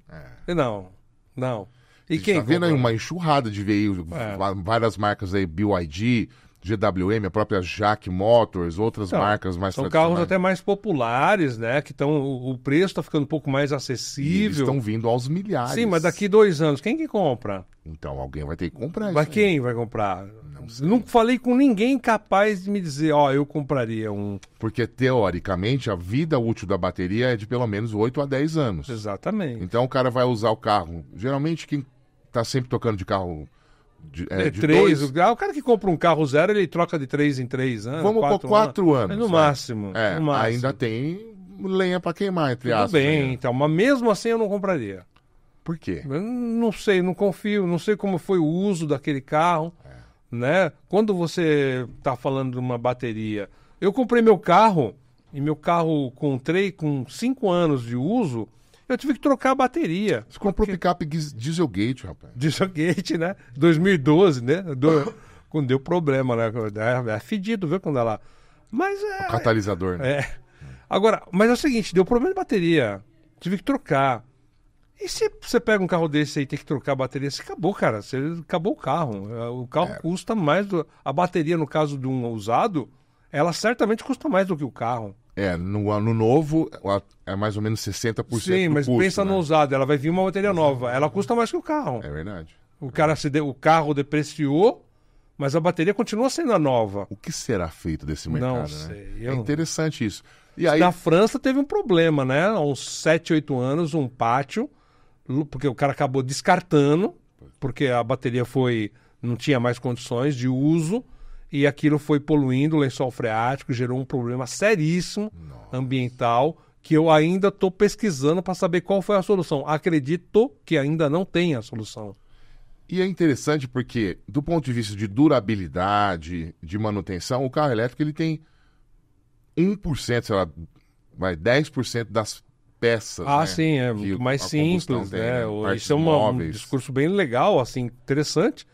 É. Não. Não. E quem tá vendo aí uma enxurrada de veículos, é. várias marcas aí, BYD, GWM, a própria Jack Motors, outras então, marcas mais São carros até mais populares, né? Que estão. O preço está ficando um pouco mais acessível. estão vindo aos milhares. Sim, mas daqui dois anos, quem que compra? Então, alguém vai ter que comprar Mas quem aí. vai comprar? Não, sei. Não falei com ninguém capaz de me dizer, ó, oh, eu compraria um. Porque, teoricamente, a vida útil da bateria é de pelo menos 8 a 10 anos. Exatamente. Então, o cara vai usar o carro. Geralmente, quem está sempre tocando de carro de, é, é, de três, dois... o, cara que compra um carro zero, ele troca de três em três anos. Vamos quatro por quatro anos. anos no, é. máximo, é, no máximo. Ainda tem lenha para queimar, entre Tudo aspas. bem, né? então, mas mesmo assim eu não compraria. Por quê? Eu não sei, não confio, não sei como foi o uso daquele carro, é. né? Quando você está falando de uma bateria, eu comprei meu carro e meu carro com três, com cinco anos de uso, eu tive que trocar a bateria. Você comprou porque... picape Dieselgate, rapaz. Dieselgate, né? 2012, né? Do... Quando deu problema, né? É, é fedido, viu? Quando ela. Mas é. O catalisador, né? É. Agora, mas é o seguinte: deu problema de bateria. Tive que trocar. E se você pega um carro desse aí e tem que trocar a bateria? Você acabou, cara. Você acabou o carro. É, o carro é. custa mais. Do... A bateria, no caso de um usado, ela certamente custa mais do que o carro. É, no ano novo é mais ou menos 60% Sim, do mas custo, pensa né? no usado, ela vai vir uma bateria uhum. nova, ela custa mais que o carro. É verdade. O cara se o carro depreciou, mas a bateria continua sendo a nova. O que será feito desse mercado, né? é não sei, né? É interessante isso. E aí... Na França teve um problema, né? Há uns 7, 8 anos, um pátio, porque o cara acabou descartando, porque a bateria foi não tinha mais condições de uso e aquilo foi poluindo o lençol freático, gerou um problema seríssimo Nossa. ambiental que eu ainda estou pesquisando para saber qual foi a solução. Acredito que ainda não tem a solução. E é interessante porque, do ponto de vista de durabilidade, de manutenção, o carro elétrico ele tem 1%, sei lá, vai 10% das peças. Ah, né, sim, é muito mais simples. Né? né? Isso é uma, um discurso bem legal, assim, interessante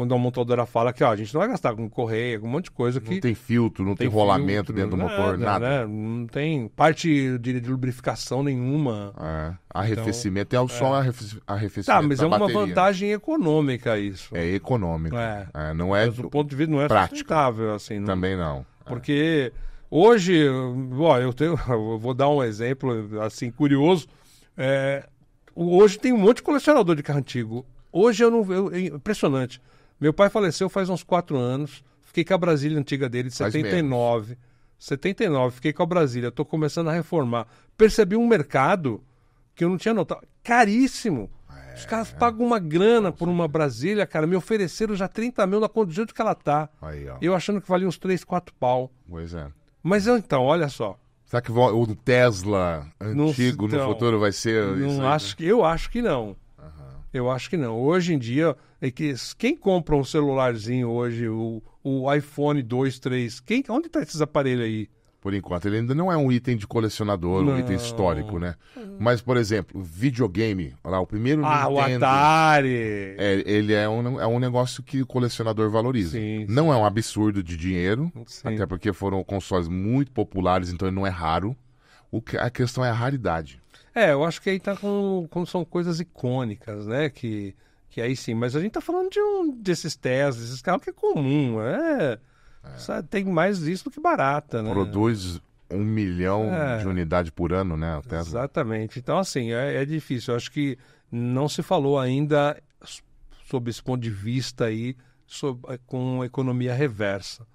quando a montadora fala que ó, a gente não vai gastar com correia, com um monte de coisa que. Não tem filtro, não tem, tem rolamento filtro, dentro do né, motor, nada. Né, nada. Né? Não tem parte de, de lubrificação nenhuma. É. Então, arrefecimento então, é só é. arrefecimento. Tá, mas é uma bateria. vantagem econômica isso. É econômico. É. é. não é. do ponto de vista não é prático. sustentável, assim. Não... Também não. É. Porque hoje, ó, eu, tenho, (laughs) eu vou dar um exemplo assim curioso. É, hoje tem um monte de colecionador de carro antigo. Hoje eu não. Eu, é impressionante. Meu pai faleceu faz uns quatro anos. Fiquei com a Brasília antiga dele de 79. 79, fiquei com a Brasília. Estou começando a reformar. Percebi um mercado que eu não tinha notado. Caríssimo. É, Os caras é. pagam uma grana por uma Brasília, cara. Me ofereceram já 30 mil na condição de que ela tá. Aí, eu achando que valia uns 3, 4 pau. Pois é. Mas então, olha só. Será que o Tesla antigo no então, futuro vai ser. Não acho que, eu acho que não. Eu acho que não. Hoje em dia, é que quem compra um celularzinho hoje, o, o iPhone 2, 3, quem, onde está esses aparelhos aí? Por enquanto, ele ainda não é um item de colecionador, não. um item histórico, né? Mas, por exemplo, videogame, lá, o primeiro ah, Nintendo... Ah, o Atari! É, ele é um, é um negócio que o colecionador valoriza. Sim, não sim. é um absurdo de dinheiro, sim. até porque foram consoles muito populares, então ele não é raro. O que, a questão é a raridade. É, eu acho que aí tá com, como são coisas icônicas, né? Que, que aí sim, mas a gente tá falando de um desses teses, esses carros que é comum, é, é. Sabe, tem mais isso do que barata, né? Produz um milhão é. de unidade por ano, né? A Tesla. Exatamente. Então, assim, é, é difícil. Eu acho que não se falou ainda sob esse ponto de vista aí é, com economia reversa.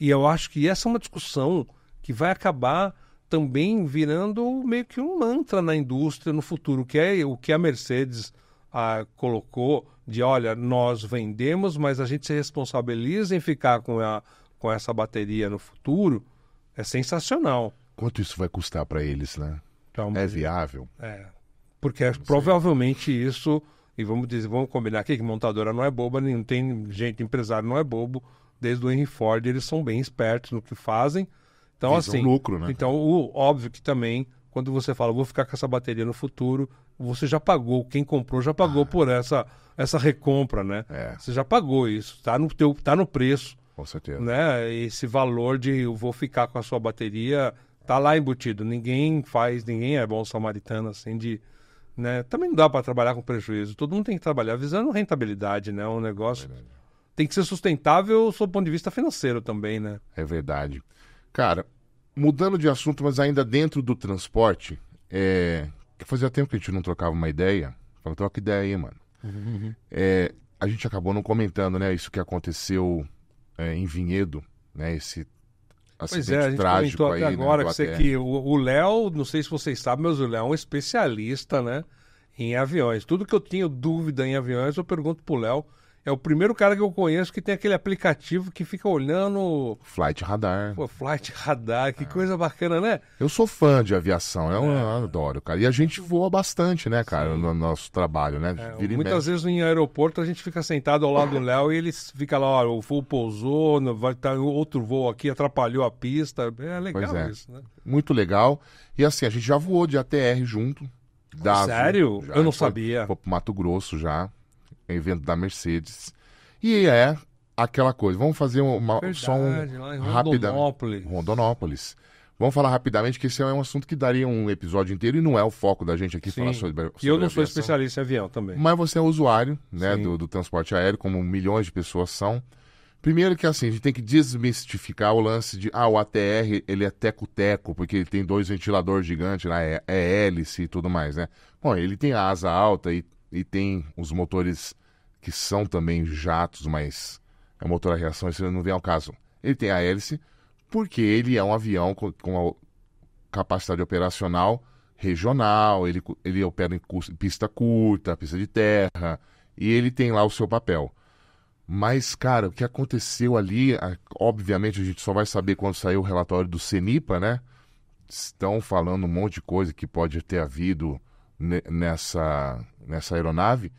E eu acho que essa é uma discussão que vai acabar também virando meio que um mantra na indústria no futuro, que é o que a Mercedes ah, colocou de, olha, nós vendemos, mas a gente se responsabiliza em ficar com, a, com essa bateria no futuro, é sensacional. Quanto isso vai custar para eles, né? Então, é viável? É, porque é, provavelmente isso, e vamos dizer, vamos combinar aqui que montadora não é boba, não tem gente, empresário não é bobo, desde o Henry Ford eles são bem espertos no que fazem, então, assim. lucro, né? Então, o, óbvio que também, quando você fala, vou ficar com essa bateria no futuro, você já pagou, quem comprou já pagou ah. por essa, essa recompra, né? É. Você já pagou isso, está no, teu, tá no preço. Com certeza. Né? Esse valor de eu vou ficar com a sua bateria tá lá embutido. Ninguém faz, ninguém é bom samaritano assim de. Né? Também não dá para trabalhar com prejuízo. Todo mundo tem que trabalhar visando rentabilidade, né? Um negócio. É tem que ser sustentável sob o ponto de vista financeiro também, né? É verdade. Cara, mudando de assunto, mas ainda dentro do transporte, é... fazia tempo que a gente não trocava uma ideia. Falei, troca ideia aí, mano. É, a gente acabou não comentando, né, isso que aconteceu é, em Vinhedo, né, esse acidente pois é, a gente trágico aí, até né, agora né, que, o Léo, não sei se vocês sabem, mas o Léo é um especialista, né, em aviões. Tudo que eu tenho dúvida em aviões, eu pergunto pro Léo. É o primeiro cara que eu conheço que tem aquele aplicativo que fica olhando. Flight Radar. Pô, Flight Radar, que é. coisa bacana, né? Eu sou fã de aviação, eu, é. adoro, cara. E a gente voa bastante, né, cara, Sim. no nosso trabalho, né? É, muitas vezes em aeroporto a gente fica sentado ao lado do Léo e ele fica lá, ó, o voo pousou, vai tá estar outro voo aqui, atrapalhou a pista. É legal é. isso, né? Muito legal. E assim, a gente já voou de ATR junto. Sério? já, eu não sabia. Foi pro Mato Grosso já evento da Mercedes. E é aquela coisa. Vamos fazer uma Verdade, só um rápida Rondonópolis. Rondonópolis. Vamos falar rapidamente que esse é um assunto que daria um episódio inteiro e não é o foco da gente aqui Sim. falar sobre, sobre E eu não aviação. sou especialista em avião também. Mas você é usuário, né, do, do, transporte aéreo, como milhões de pessoas são. Primeiro que assim, a gente tem que desmistificar o lance de ah, o ATR ele é teco-teco, porque ele tem dois ventiladores gigantes, é, é hélice e tudo mais, né? Bom, ele tem a asa alta e e tem os motores que são também jatos, mas é motor a reação, isso não vem ao caso. Ele tem a hélice, porque ele é um avião com, com capacidade operacional regional, ele, ele opera em pista curta, pista de terra, e ele tem lá o seu papel. Mas, cara, o que aconteceu ali, obviamente a gente só vai saber quando sair o relatório do CENIPA, né? Estão falando um monte de coisa que pode ter havido nessa, nessa aeronave,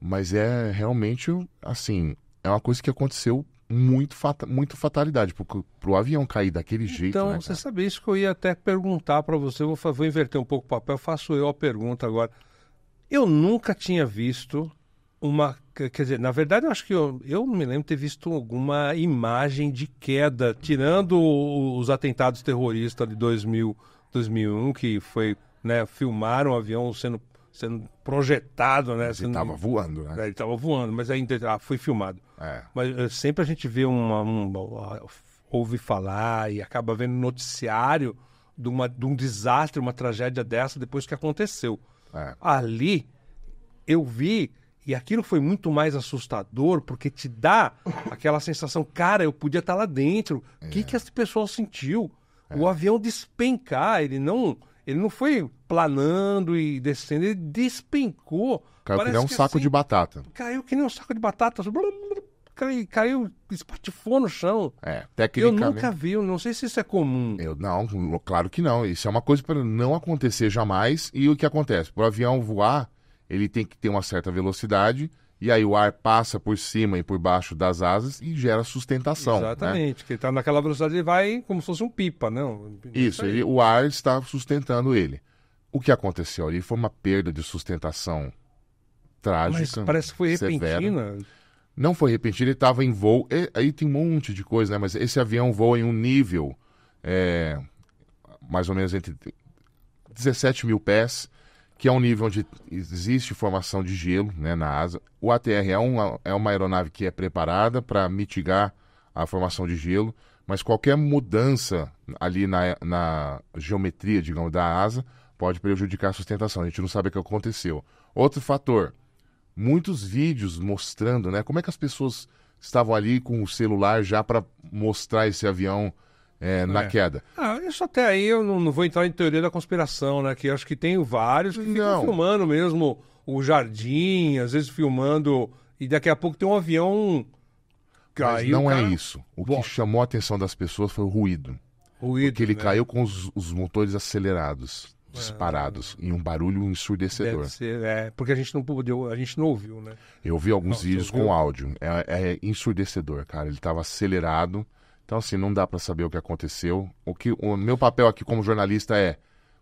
mas é realmente, assim, é uma coisa que aconteceu muito, fata, muito fatalidade, porque pro avião cair daquele então, jeito. Então, né, você sabia isso que eu ia até perguntar para você, vou, vou inverter um pouco o papel, faço eu a pergunta agora. Eu nunca tinha visto uma. Quer dizer, na verdade, eu acho que eu, eu não me lembro de ter visto alguma imagem de queda, tirando os atentados terroristas de 2000, 2001, que foi né? Filmaram o avião sendo, sendo projetado, né? Sendo, ele estava voando, né? né? Ele estava voando, mas ainda então, ah, foi filmado. É. Mas eh, sempre a gente vê uma, uma, ouve falar e acaba vendo noticiário de, uma, de um desastre, uma tragédia dessa depois que aconteceu. É. Ali eu vi e aquilo foi muito mais assustador porque te dá aquela sensação, cara, eu podia estar tá lá dentro. O é. que, que essa pessoa sentiu? É. O avião despencar, ele não. Ele não foi planando e descendo, ele despencou. Caiu que nem um que, saco assim, de batata. Caiu que nem um saco de batata. Caiu, caiu espatifou no chão. É, tecnicamente. Eu nunca vi, eu não sei se isso é comum. Eu não, claro que não. Isso é uma coisa para não acontecer jamais. E o que acontece? Para o avião voar, ele tem que ter uma certa velocidade e aí o ar passa por cima e por baixo das asas e gera sustentação. Né? Exatamente, né? que ele está naquela velocidade, ele vai como se fosse um pipa, não? É isso, ele, o ar está sustentando ele. O que aconteceu ali foi uma perda de sustentação trágica. Mas parece que foi severa. repentina. Não foi repentina, ele estava em voo. E, aí tem um monte de coisa, né? Mas esse avião voa em um nível é, mais ou menos entre 17 mil pés que é um nível onde existe formação de gelo né, na asa. O ATR é uma, é uma aeronave que é preparada para mitigar a formação de gelo, mas qualquer mudança ali na, na geometria, digamos, da asa pode prejudicar a sustentação. A gente não sabe o que aconteceu. Outro fator, muitos vídeos mostrando né, como é que as pessoas estavam ali com o celular já para mostrar esse avião é, na é. queda. Ah, isso até aí eu não, não, vou entrar em teoria da conspiração, né? Que acho que tem vários que não. ficam filmando mesmo o jardim, às vezes filmando, e daqui a pouco tem um avião. Caiu, Mas não é cara... é isso. O Bom. que chamou a atenção das pessoas foi o ruído. ruído porque ele né? caiu com os, os motores acelerados, é. disparados, é. em um barulho ensurdecedor. Ser, é, porque a gente não a gente não ouviu, né? Eu vi alguns não, vídeos com áudio. É, é ensurdecedor, cara. Ele estava acelerado. Então, assim, não dá para saber o que aconteceu. O que o meu papel aqui como jornalista é,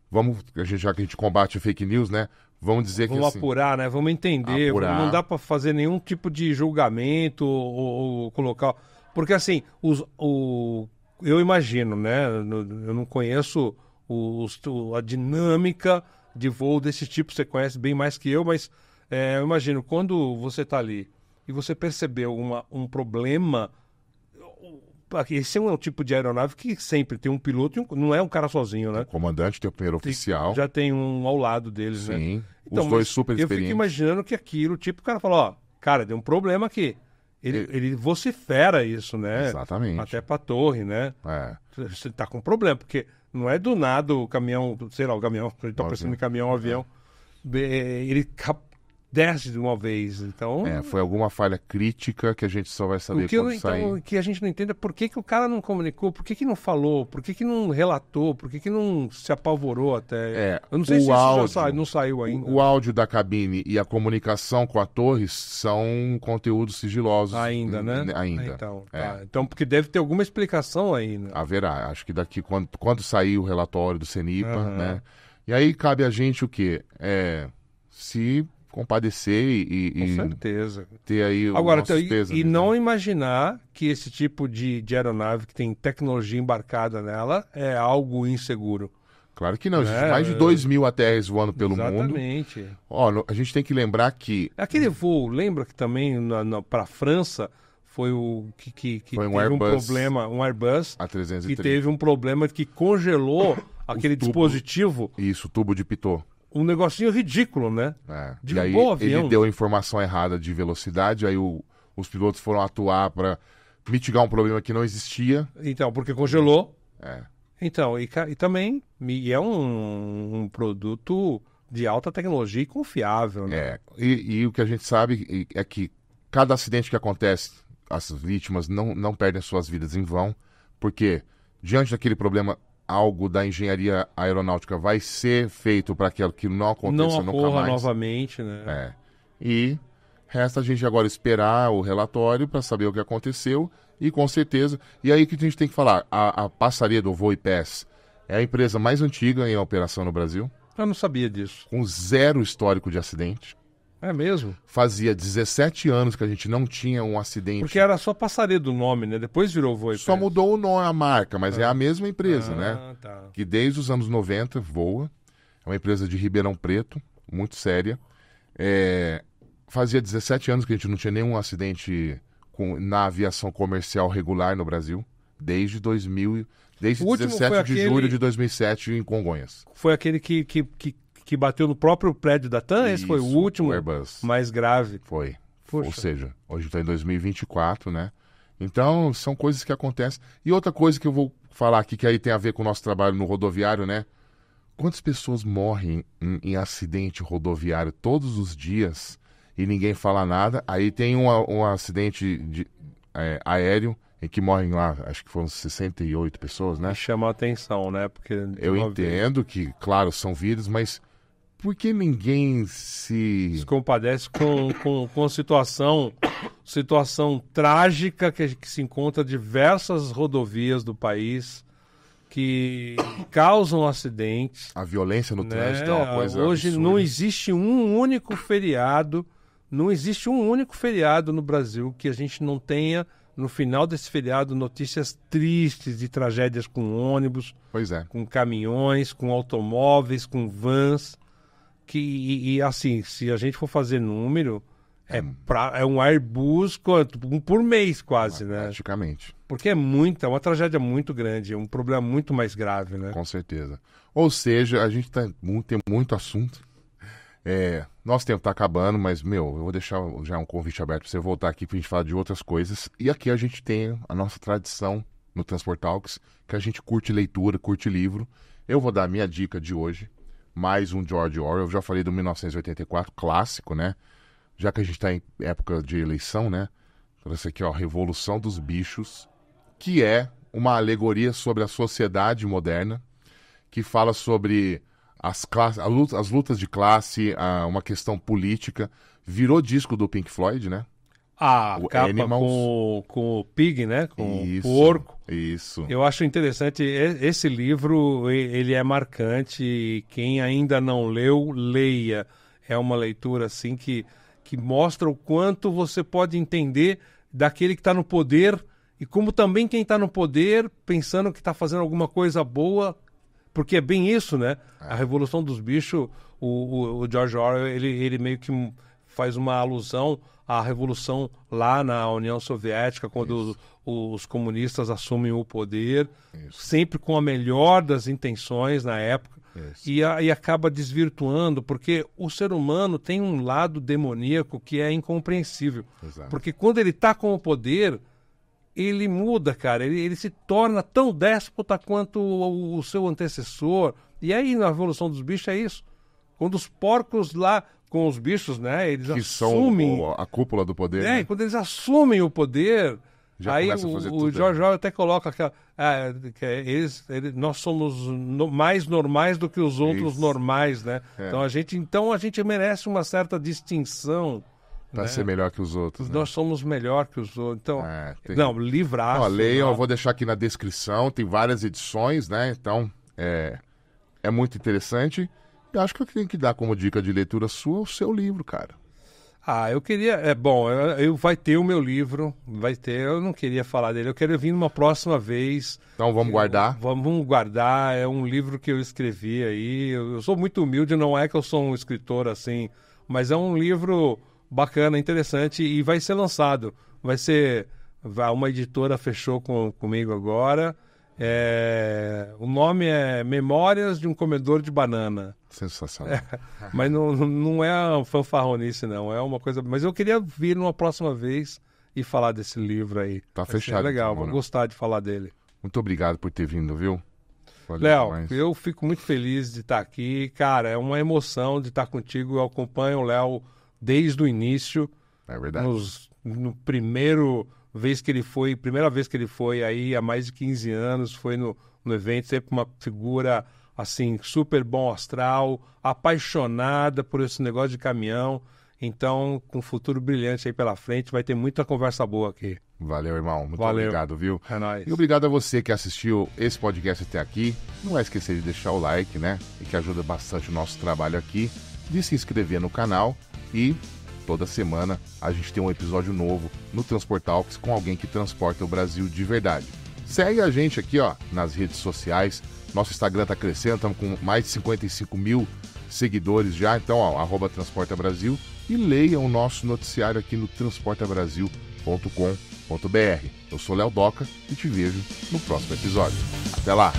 vamos, a gente, já que a gente combate fake news, né? Vamos dizer vamos que vamos assim, apurar, né? Vamos entender. Apurar. Não dá para fazer nenhum tipo de julgamento ou, ou colocar, porque assim, os, o, eu imagino, né? Eu não conheço os, a dinâmica de voo desse tipo. Você conhece bem mais que eu, mas é, eu imagino quando você está ali e você percebeu uma, um problema esse é um tipo de aeronave que sempre tem um piloto, um, não é um cara sozinho, né? O comandante tem o primeiro tem, oficial. Já tem um ao lado deles, Sim, né? Sim, então, os dois super experientes. Eu fico imaginando que aquilo, tipo, o cara fala, ó, cara, deu um problema aqui. Ele, ele, vocifera isso, né? Exatamente. Até pra torre, né? É. Você tá com um problema, porque não é do nada o caminhão, sei lá, o caminhão, ele tá pensando em caminhão, avião. É. Ele desce de uma vez. Então. É, foi alguma falha crítica que a gente só vai saber o que quando eu, então, sair. que a gente não entenda por que, que o cara não comunicou, por que, que não falou, por que, que não relatou, por que, que não se apavorou até. É, eu não sei se áudio, isso já não saiu ainda. O, o, áudio da cabine e a comunicação com a Torres são conteúdos sigilosos. Ainda, né? Ainda. Ah, então, é. tá. então, porque deve ter alguma explicação ainda. Né? Haverá. Acho que daqui, quando, quando sair o relatório do CENIPA, uhum. né? E aí cabe a gente o quê? É, se compadecer e, e, Com certeza. ter aí Agora, então, e, e, né, não imaginar que esse tipo de, de aeronave que tem tecnologia embarcada nela é algo inseguro. Claro que não, é, mais de 2 mil ATRs voando pelo exatamente. mundo. Exatamente. Ó, a gente tem que lembrar que. Aquele voo, lembra que também para a França foi o que, que, que foi um teve Airbus, um problema, um Airbus A330. que teve um problema que congelou aquele tubo, dispositivo. Isso, tubo de pitot um negocinho ridículo, né? É. De e aí avião. ele deu a informação errada de velocidade, aí o, os pilotos foram atuar para mitigar um problema que não existia. Então, porque congelou. É. Então, e, e também e é um, um, produto de alta tecnologia e confiável, né? É. E, e, o que a gente sabe é que cada acidente que acontece, as vítimas não, não perdem suas vidas em vão, porque diante daquele problema algo da engenharia aeronáutica vai ser feito para que aquilo não aconteça não nunca mais. novamente, né? É. E resta a gente agora esperar o relatório para saber o que aconteceu e com certeza. E aí que a gente tem que falar, a, a passaria do Voo e Pés é a empresa mais antiga em operação no Brasil. Eu não sabia disso. Com zero histórico de acidente. É mesmo? Fazia 17 anos que a gente não tinha um acidente. Porque era só passaredo do nome, né? Depois virou voo. e Só mudou o nome, a marca, mas é ah. é a mesma empresa, né? ah, né? Tá. Que desde os anos 90 voa. É uma empresa de Ribeirão Preto, muito séria. É, fazia 17 anos que a gente não tinha nenhum acidente com, na aviação comercial regular no Brasil. Desde 2000, desde 17 de aquele... julho de 2007 em Congonhas. Foi aquele que, que, que que bateu no próprio prédio da TAM, Isso, esse foi o último Airbus. mais grave. Foi. Ou seja, hoje está em 2024, né? Então, são coisas que acontecem. E outra coisa que eu vou falar aqui, que aí tem a ver com o nosso trabalho no rodoviário, né? Quantas pessoas morrem em, em acidente rodoviário todos os dias e ninguém fala nada? Aí tem um, um acidente de, é, aéreo em que morrem lá, acho que foram 68 pessoas, né? Chama atenção, né? Porque eu entendo que, claro, são vidas, mas por que ninguém se. Se compadece com, com, com a situação, situação trágica que, que se encontra diversas rodovias do país que causam acidentes. A violência no né? trânsito é uma coisa. Hoje absurda. não existe um único feriado, não existe um único feriado no Brasil que a gente não tenha no final desse feriado notícias tristes de tragédias com ônibus, pois é. com caminhões, com automóveis, com vans que, e, e assim, se a gente for fazer número, é, hum. pra, é um Airbus quanto? É um por mês, quase, né? Praticamente. Porque é muita, é uma tragédia muito grande, é um problema muito mais grave, né? Com certeza. Ou seja, a gente tá, tem muito assunto. É, nosso tempo tá acabando, mas, meu, eu vou deixar já um convite aberto para você voltar aqui pra gente falar de outras coisas. E aqui a gente tem a nossa tradição no Transport que a gente curte leitura, curte livro. Eu vou dar a minha dica de hoje, mais um George Orwell. Eu já falei do 1984, clássico, né? Já que a gente está em época de eleição, né? Então, essa aqui, ó, Revolução dos Bichos, que é uma alegoria sobre a sociedade moderna, que fala sobre as, as lutas de classe, uma questão política. Virou disco do Pink Floyd, né? A o capa com, com o pig, né? Com Isso. o porco. Isso. Eu acho interessante esse livro, ele é marcante. Quem ainda não leu, leia. É uma leitura assim que que mostra o quanto você pode entender daquele que está no poder e como também quem está no poder pensando que está fazendo alguma coisa boa, porque é bem isso, né? A é. revolução dos bichos, o, o, o George Orwell ele ele meio que faz uma alusão à revolução lá na União Soviética, quando os, os, comunistas assumem o poder, Isso. sempre com a melhor das intenções na época. E, a, e acaba desvirtuando, porque o ser humano tem um lado demoníaco que é incompreensível. Exato. Porque quando ele está com o poder, ele muda, cara. Ele, ele, se torna tão déspota quanto o, o, seu antecessor. E aí, na evolução dos bichos, é isso. Quando os porcos lá com os bichos, né? Eles que assumem. São a cúpula do poder. É, né? quando eles assumem o poder. Já aí o, Jorge né? até coloca é, que, que é eles, eles, nós somos no, mais normais do que os outros Isso. normais, né? É. Então a gente então a gente merece uma certa distinção para né? ser melhor que os outros. Né? Nós somos melhor que os outros. Então, é, tem... não, livrar. Ó, leiam, né? eu vou deixar aqui na descrição, tem várias edições, né? Então, é, é muito interessante. Eu acho que eu tenho que dar como dica de leitura sua o seu livro, cara. Ah, eu queria. É bom, eu, eu, vai ter o meu livro, vai ter. Eu não queria falar dele. Eu quero vir uma próxima vez. Então vamos eu, guardar. Vamos, vamos guardar. É um livro que eu escrevi aí. Eu, eu, sou muito humilde. Não é que eu sou um escritor assim, mas é um livro bacana, interessante e vai ser lançado. Vai ser. Uma editora fechou com, comigo agora. É, o nome é Memórias de um Comedor de Banana. Sensacional. É, mas não, não é fanfarronice, não. É uma coisa. Mas eu queria vir numa próxima vez e falar desse livro aí. Tá fechado. fechado. Legal, então, vou né? gostar de falar dele. Muito obrigado por ter vindo, viu? Léo, eu fico muito feliz de estar aqui. Cara, é uma emoção de estar contigo. Eu acompanho o Léo desde o início. É verdade. Nos, no primeiro vez que ele foi, primeira vez que ele foi aí há mais de 15 anos, foi no, no evento, sempre uma figura assim, super bom astral, apaixonada por esse negócio de caminhão. Então, com um futuro brilhante aí pela frente, vai ter muita conversa boa aqui. Valeu, irmão. Muito Valeu. obrigado, viu? É nóis. E obrigado a você que assistiu esse podcast até aqui. Não vai esquecer de deixar o like, né? E que ajuda bastante o nosso trabalho aqui. De se inscrever no canal e toda semana a gente tem um episódio novo no Transportalks com alguém que transporta o Brasil de verdade. Segue a gente aqui ó, nas redes sociais. Nosso Instagram está crescendo, estamos com mais de 55 mil seguidores já. Então, ó, arroba Transporta Brasil e leia o nosso noticiário aqui no transportabrasil.com.br. Eu sou Léo Doca e te vejo no próximo episódio. Até lá!